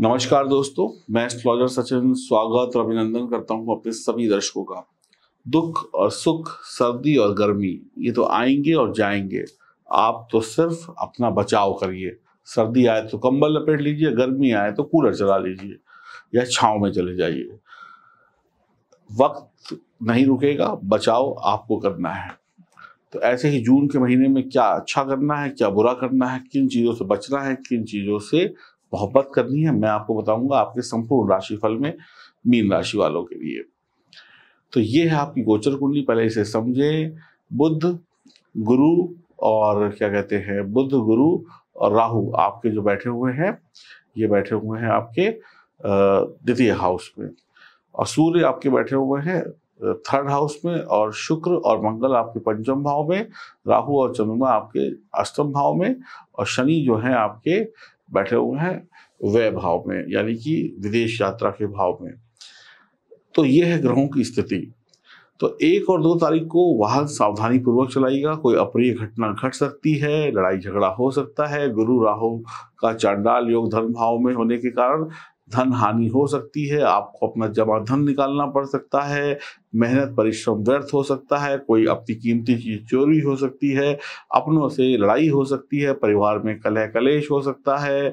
नमस्कार दोस्तों मैं एस्ट्रोलॉजर सचिन स्वागत और अभिनंदन करता हूं अपने सभी दर्शकों का दुख और सुख सर्दी और गर्मी ये तो आएंगे और जाएंगे आप तो सिर्फ अपना बचाव करिए सर्दी आए तो कंबल लपेट लीजिए गर्मी आए तो कूलर चला लीजिए या छाव में चले जाइए वक्त नहीं रुकेगा बचाव आपको करना है तो ऐसे ही जून के महीने में क्या अच्छा करना है क्या बुरा करना है किन चीज़ों से बचना है किन चीज़ों से मोहब्बत करनी है मैं आपको बताऊंगा आपके संपूर्ण राशिफल में मीन राशि वालों के लिए तो ये है आपकी गोचर कुंडली पहले इसे समझें बुद्ध गुरु और क्या कहते हैं बुद्ध गुरु और राहु आपके जो बैठे हुए हैं ये बैठे हुए हैं आपके द्वितीय हाउस में और सूर्य आपके बैठे हुए हैं थर्ड हाउस में और शुक्र और मंगल आपके पंचम भाव में राहु और चंद्रमा आपके अष्टम भाव में और शनि जो है आपके बैठे हुए हैं वह भाव में यानी कि विदेश यात्रा के भाव में तो ये है ग्रहों की स्थिति तो एक और दो तारीख को वाहन सावधानी पूर्वक चलाइएगा कोई अप्रिय घटना घट सकती है लड़ाई झगड़ा हो सकता है गुरु राहु का चांडाल योग धन भाव में होने के कारण धन हानि हो सकती है आपको अपना जमा धन निकालना पड़ सकता है मेहनत परिश्रम व्यर्थ हो सकता है कोई अपनी कीमती चीज चोरी हो सकती है अपनों से लड़ाई हो सकती है परिवार में कलह कलेश हो सकता है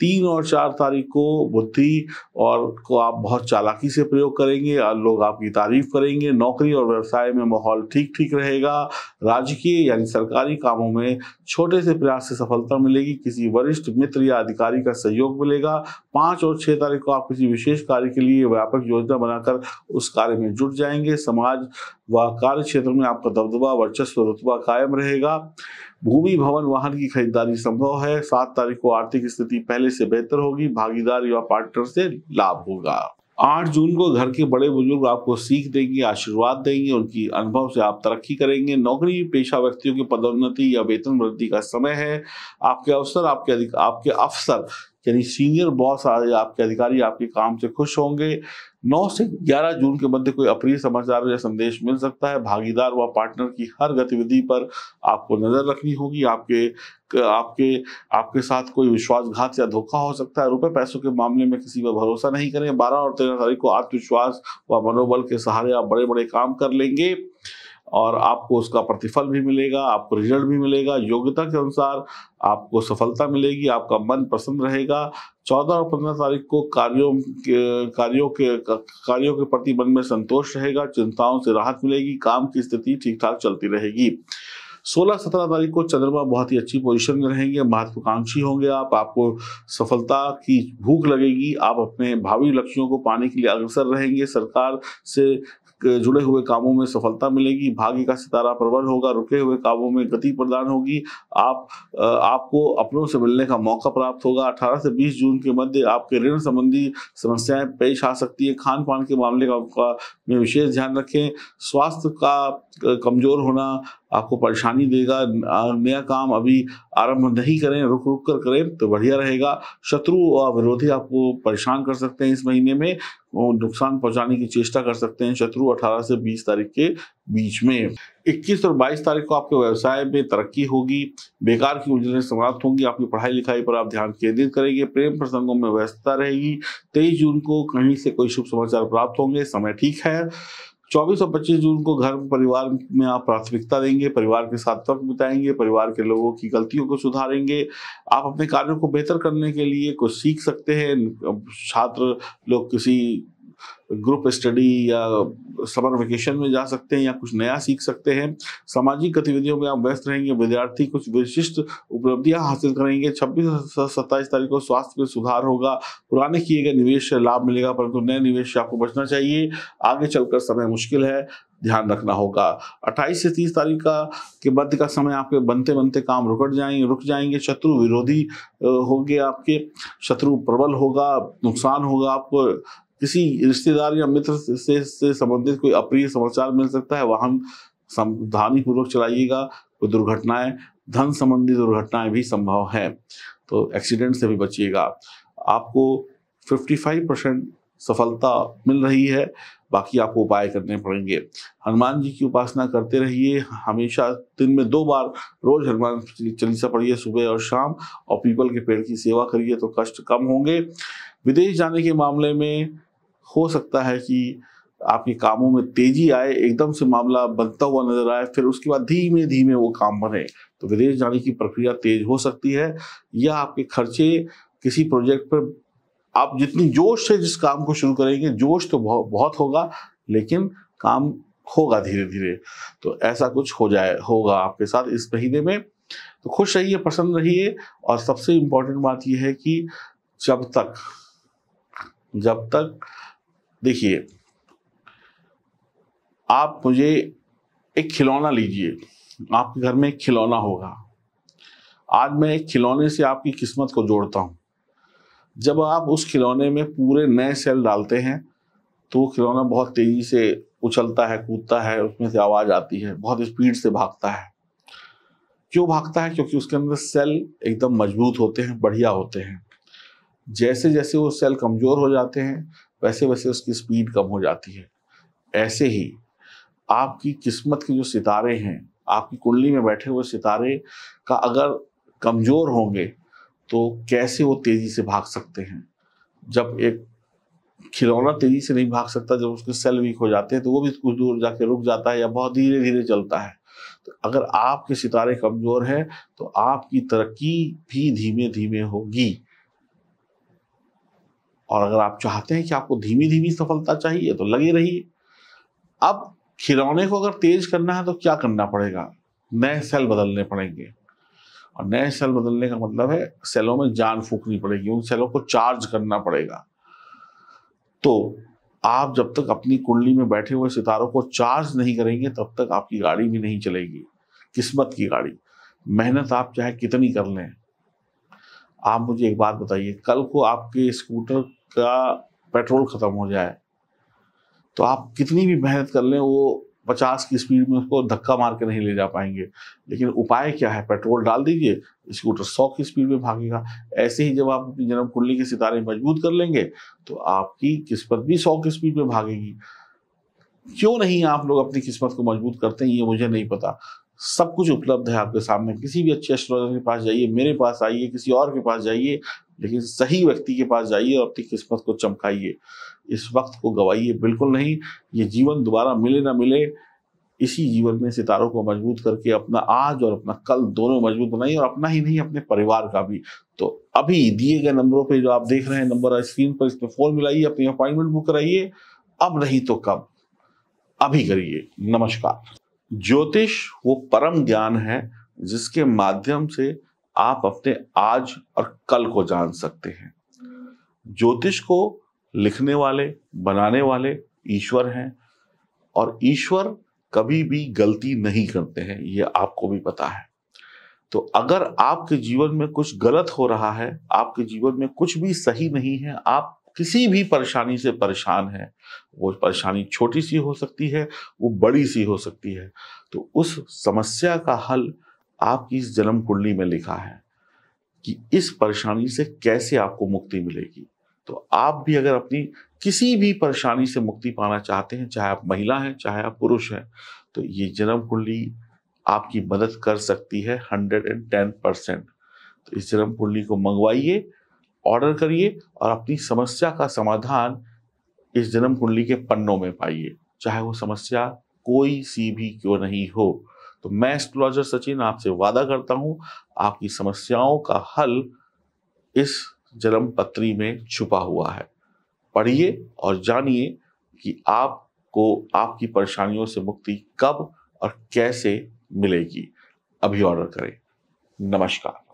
तीन और चार तारीख को बुद्धि और को आप बहुत चालाकी से प्रयोग करेंगे और लोग आपकी तारीफ करेंगे नौकरी और व्यवसाय में माहौल ठीक ठीक रहेगा राजकीय यानी सरकारी कामों में छोटे से प्रयास से सफलता मिलेगी किसी वरिष्ठ मित्र या अधिकारी का सहयोग मिलेगा पाँच और छः तारीख को आप किसी विशेष कार्य के लिए व्यापक योजना बनाकर उस कार्य में जुट जाएंगे रहेंगे समाज व कार्य क्षेत्र में आपका दबदबा वर्चस्व रुतबा कायम रहेगा भूमि भवन वाहन की खरीदारी संभव है सात तारीख को आर्थिक स्थिति पहले से बेहतर होगी भागीदार या पार्टनर से लाभ होगा आठ जून को घर के बड़े बुजुर्ग आपको सीख देंगे आशीर्वाद देंगे उनकी अनुभव से आप तरक्की करेंगे नौकरी पेशा व्यक्तियों की पदोन्नति या वेतन वृद्धि का समय है आपके अवसर आपके अधिक आपके अफसर यानी सीनियर बॉस आपके अधिकारी आपके काम से खुश होंगे 9 से 11 जून के मध्य कोई अप्रिय समाचार या संदेश मिल सकता है भागीदार व पार्टनर की हर गतिविधि पर आपको नजर रखनी होगी आपके आपके आपके साथ कोई विश्वासघात या धोखा हो सकता है रुपए पैसों के मामले में किसी पर भरोसा नहीं करें बारह और तेरह तारीख को आत्मविश्वास व मनोबल के सहारे आप बड़े बड़े काम कर लेंगे और आपको उसका प्रतिफल भी मिलेगा आपको रिजल्ट भी मिलेगा योग्यता के अनुसार आपको सफलता मिलेगी आपका मन प्रसन्न रहेगा चौदह और पंद्रह तारीख को कार्यों के कार्यों के कार्यों के प्रति मन में संतोष रहेगा चिंताओं से राहत मिलेगी काम की स्थिति ठीक ठाक चलती रहेगी 16 सत्रह तारीख को चंद्रमा बहुत ही अच्छी पोजीशन में रहेंगे महत्वाकांक्षी होंगे आप आपको सफलता की भूख लगेगी आप अपने भावी लक्ष्यों को पाने के लिए अग्रसर रहेंगे सरकार से जुड़े हुए कामों में सफलता मिलेगी भाग्य का सितारा प्रबल होगा रुके हुए कामों में गति प्रदान होगी आप आपको अपनों से मिलने का मौका प्राप्त होगा 18 से 20 जून के मध्य आपके ऋण संबंधी समस्याएं पेश आ सकती है खान पान के मामले का विशेष ध्यान रखें स्वास्थ्य का कमजोर होना आपको परेशानी देगा नया काम अभी आरंभ नहीं करें रुक रुक कर करें तो बढ़िया रहेगा शत्रु और विरोधी आपको परेशान कर सकते हैं इस महीने में नुकसान पहुंचाने की चेष्टा कर सकते हैं शत्रु 18 से 20 तारीख के बीच में 21 और 22 तारीख को आपके व्यवसाय में तरक्की होगी बेकार की उलझने समाप्त होंगी आपकी पढ़ाई लिखाई पर आप ध्यान केंद्रित करेंगे प्रेम प्रसंगों में व्यस्तता रहेगी तेईस जून को कहीं से कोई शुभ समाचार प्राप्त होंगे समय ठीक है 24 और 25 जून को घर परिवार में आप प्राथमिकता देंगे परिवार के साथ वक्त बिताएंगे परिवार के लोगों की गलतियों को सुधारेंगे आप अपने कार्यों को बेहतर करने के लिए कुछ सीख सकते हैं छात्र लोग किसी ग्रुप स्टडी या समर वेकेशन में जा सकते हैं या कुछ नया सीख सकते हैं सामाजिक गतिविधियों में आप व्यस्त रहेंगे विद्यार्थी कुछ विशिष्ट उपलब्धियां हासिल करेंगे 26 सत्ताईस तारीख को स्वास्थ्य में सुधार होगा पुराने किए गए निवेश से लाभ मिलेगा परंतु नए निवेश से आपको बचना चाहिए आगे चलकर समय मुश्किल है ध्यान रखना होगा 28 से 30 तारीख का के मध्य का समय आपके बनते बनते काम रुकट जाएंगे रुक जाएंगे शत्रु विरोधी होंगे आपके शत्रु प्रबल होगा नुकसान होगा आपको किसी रिश्तेदार या मित्र से से संबंधित कोई अप्रिय समाचार मिल सकता है वाहन सावधानी पूर्वक चलाइएगा कोई दुर्घटनाएं धन संबंधी दुर्घटनाएं भी संभव है तो एक्सीडेंट से भी बचिएगा आपको 55 परसेंट सफलता मिल रही है बाकी आपको उपाय करने पड़ेंगे हनुमान जी की उपासना करते रहिए हमेशा दिन में दो बार रोज हनुमान चालीसा पढ़िए सुबह और शाम और पीपल के पेड़ की सेवा करिए तो कष्ट कम होंगे विदेश जाने के मामले में हो सकता है कि आपके कामों में तेजी आए एकदम से मामला बनता हुआ नजर आए फिर उसके बाद धीमे धीमे वो काम बने तो विदेश जाने की प्रक्रिया तेज हो सकती है या आपके खर्चे किसी प्रोजेक्ट पर आप जितनी जोश से जिस काम को शुरू करेंगे जोश तो बहुत बहुत होगा लेकिन काम होगा धीरे धीरे तो ऐसा कुछ हो जाए होगा आपके साथ इस महीने में तो खुश रहिए प्रसन्न रहिए और सबसे इम्पोर्टेंट बात यह है कि जब तक जब तक देखिए आप मुझे एक खिलौना लीजिए आपके घर में एक खिलौना होगा आज मैं एक खिलौने से आपकी किस्मत को जोड़ता हूँ जब आप उस खिलौने में पूरे नए सेल डालते हैं तो वो खिलौना बहुत तेज़ी से उछलता है कूदता है उसमें से आवाज़ आती है बहुत स्पीड से भागता है क्यों भागता है क्योंकि उसके अंदर सेल एकदम मजबूत होते हैं बढ़िया होते हैं जैसे जैसे वो सेल कमज़ोर हो जाते हैं वैसे वैसे उसकी स्पीड कम हो जाती है ऐसे ही आपकी किस्मत के जो सितारे हैं आपकी कुंडली में बैठे हुए सितारे का अगर कमज़ोर होंगे तो कैसे वो तेज़ी से भाग सकते हैं जब एक खिलौना तेजी से नहीं भाग सकता जब उसके सेल वीक हो जाते हैं तो वो भी कुछ दूर जाके रुक जाता है या बहुत धीरे धीरे चलता है तो अगर आपके सितारे कमज़ोर हैं तो आपकी तरक्की भी धीमे धीमे होगी और अगर आप चाहते हैं कि आपको धीमी धीमी सफलता चाहिए तो लगे रहिए अब खिलौने को अगर तेज करना है तो क्या करना पड़ेगा नए सेल बदलने पड़ेंगे और नए सेल बदलने का मतलब है सेलों में जान फूकनी पड़ेगी उन सेलों को चार्ज करना पड़ेगा तो आप जब तक अपनी कुंडली में बैठे हुए सितारों को चार्ज नहीं करेंगे तब तक आपकी गाड़ी भी नहीं चलेगी किस्मत की गाड़ी मेहनत आप चाहे कितनी कर लें आप मुझे एक बात बताइए कल को आपके स्कूटर का पेट्रोल ख़त्म हो जाए तो आप कितनी भी मेहनत कर लें वो पचास की स्पीड में उसको धक्का मार के नहीं ले जा पाएंगे लेकिन उपाय क्या है पेट्रोल डाल दीजिए स्कूटर सौ की स्पीड में भागेगा ऐसे ही जब आप अपनी जन्म कुंडली के सितारे मजबूत कर लेंगे तो आपकी किस्मत भी सौ की स्पीड में भागेगी क्यों नहीं आप लोग अपनी किस्मत को मजबूत करते हैं ये मुझे नहीं पता सब कुछ उपलब्ध है आपके सामने किसी भी अच्छे एस्ट्रोलॉजर के पास जाइए मेरे पास आइए किसी और के पास जाइए लेकिन सही व्यक्ति के पास जाइए और अपनी किस्मत को चमकाइए इस वक्त को गवाइए बिल्कुल नहीं ये जीवन दोबारा मिले ना मिले इसी जीवन में सितारों को मजबूत करके अपना आज और अपना कल दोनों मजबूत बनाइए और अपना ही नहीं अपने परिवार का भी तो अभी दिए गए नंबरों पे जो आप देख रहे हैं नंबर स्क्रीन पर इस पर फोन मिलाइए अपनी अपॉइंटमेंट बुक कराइए अब नहीं तो कब अभी करिए नमस्कार ज्योतिष वो परम ज्ञान है जिसके माध्यम से आप अपने आज और कल को जान सकते हैं ज्योतिष को लिखने वाले बनाने वाले ईश्वर हैं और ईश्वर कभी भी गलती नहीं करते हैं ये आपको भी पता है तो अगर आपके जीवन में कुछ गलत हो रहा है आपके जीवन में कुछ भी सही नहीं है आप किसी भी परेशानी से परेशान है वो परेशानी छोटी सी हो सकती है वो बड़ी सी हो सकती है तो उस समस्या का हल आपकी इस जन्म कुंडली में लिखा है कि इस परेशानी से कैसे आपको मुक्ति मिलेगी तो आप भी अगर अपनी किसी भी परेशानी से मुक्ति पाना चाहते हैं चाहे आप महिला हैं चाहे आप पुरुष हैं तो ये जन्म कुंडली आपकी मदद कर सकती है हंड्रेड एंड टेन परसेंट तो इस जन्म कुंडली को मंगवाइए ऑर्डर करिए और अपनी समस्या का समाधान इस जन्म कुंडली के पन्नों में पाइए चाहे वो समस्या कोई सी भी क्यों नहीं हो तो मैं एस्ट्रोलॉजर सचिन आपसे वादा करता हूं आपकी समस्याओं का हल इस जन्म पत्री में छुपा हुआ है पढ़िए और जानिए कि आपको आपकी परेशानियों से मुक्ति कब और कैसे मिलेगी अभी ऑर्डर करें नमस्कार